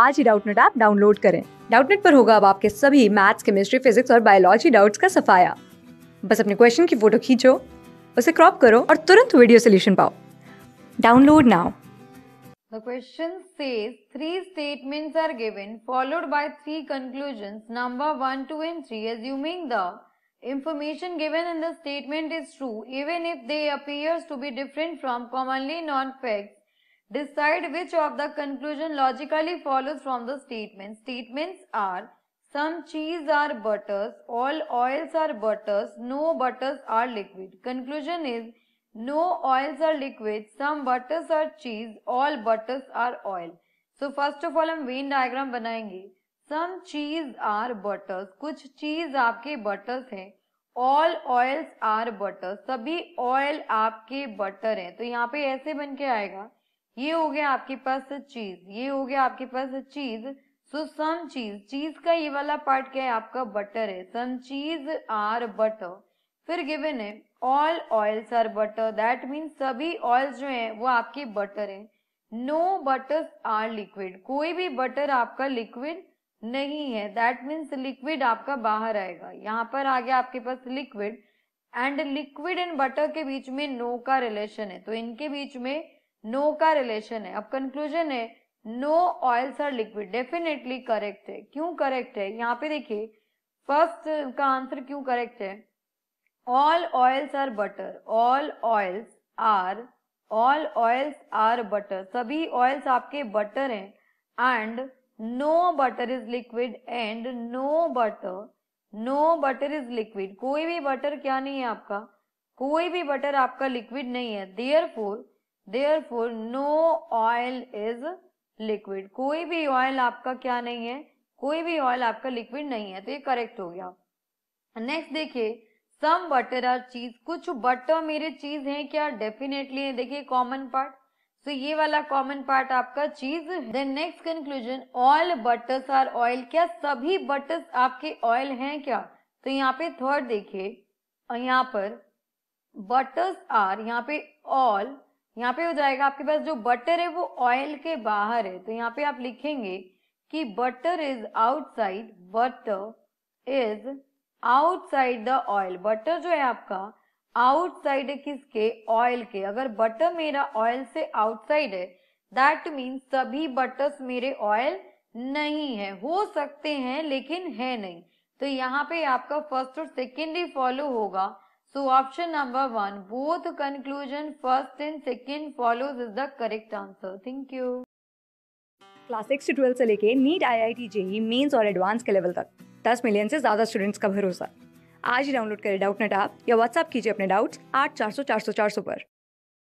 आज ही Doubtnut app download करें डाउटनेट पर होगा अब आपके सभी मैथ्स केमिस्ट्री फिजिक्स और बायोलॉजी डाउट्स का सफाया बस अपने क्वेश्चन की फोटो खींचो उसे क्रॉप करो और तुरंत वीडियो सोल्यूशन पाओ download now The question says three statements are given followed by three conclusions number 1, 2 and 3 assuming the information given in the statement is true even if they appears to be different from commonly known facts. Decide which of the conclusion logically follow from the statement statement are some cheese are butters all oils are butters no butters are liquid conclusion is no oils are liquid some butters are cheese all butters are oil so first of all हम Venn diagram बनाएंगे some cheese are buttress कुछ चीज आपके butters है all oils are butter सभी oil आपके butter है तो यहाँ पे ऐसे बन के आएगा ये हो गया आपके पास चीज ये हो गया आपके पास चीज सो सम चीज चीज का ये वाला पार्ट क्या है आपका बटर है सम चीज आर बटर फिर गिवन है all oils are butter that mean सभी ऑयल्स जो है वो आपके बटर है नो बटर्स आर लिक्विड कोई भी बटर आपका लिक्विड नहीं है दैट मीन्स लिक्विड आपका बाहर आएगा यहाँ पर आ गया आपके पास liquid and liquid and butter के बीच में नो no का रिलेशन है तो इनके बीच में नो का रिलेशन है अब कंक्लूजन है no oils are liquid definitely correct है क्यों करेक्ट है यहाँ पे देखिए फर्स्ट का आंसर क्यों करेक्ट है all oils are butter all oils are all oils are butter सभी ऑयल्स आपके बटर हैं and no butter is liquid and no butter no butter is liquid कोई भी बटर क्या नहीं है आपका कोई भी बटर आपका लिक्विड नहीं है therefore therefore no oil is liquid कोई भी ऑयल आपका क्या नहीं है कोई भी ऑयल आपका लिक्विड नहीं है तो ये करेक्ट हो गया नेक्स्ट देखिए सम बटर आर चीज कुछ बटर मेरे चीज है क्या डेफिनेटली देखिए कॉमन पार्ट सो ये वाला कॉमन पार्ट आपका cheese then next conclusion oil butters are oil क्या सभी बटर्स आपके ऑयल हैं क्या तो यहाँ पे थर्ड देखिए यहाँ पर बटर्स आर यहाँ पे ऑल यहाँ पे हो जाएगा आपके पास जो बटर है वो ऑयल के बाहर है तो यहाँ पे आप लिखेंगे कि butter is outside butter is outside the oil butter जो है आपका आउटसाइड है किसके ऑयल के अगर बटर मेरा ऑयल से आउटसाइड है दैट मीन्स सभी बटर्स मेरे ऑयल नहीं है हो सकते हैं लेकिन है नहीं तो यहाँ पे आपका फर्स्ट और सेकेंड ही फॉलो होगा so option number one both conclusion first and second follows is the correct answer thank you class six to twelfth से लेके NEET I I T JEE mains और एडवांस के लेवल तक दस million से ज़्यादा स्टूडेंट्स का भरोसा आज ही डाउनलोड करें डाउट नेट आप या व्हाट्सअप कीजिए अपने डाउट्स आठ चार सौ चार सौ चार सौ पर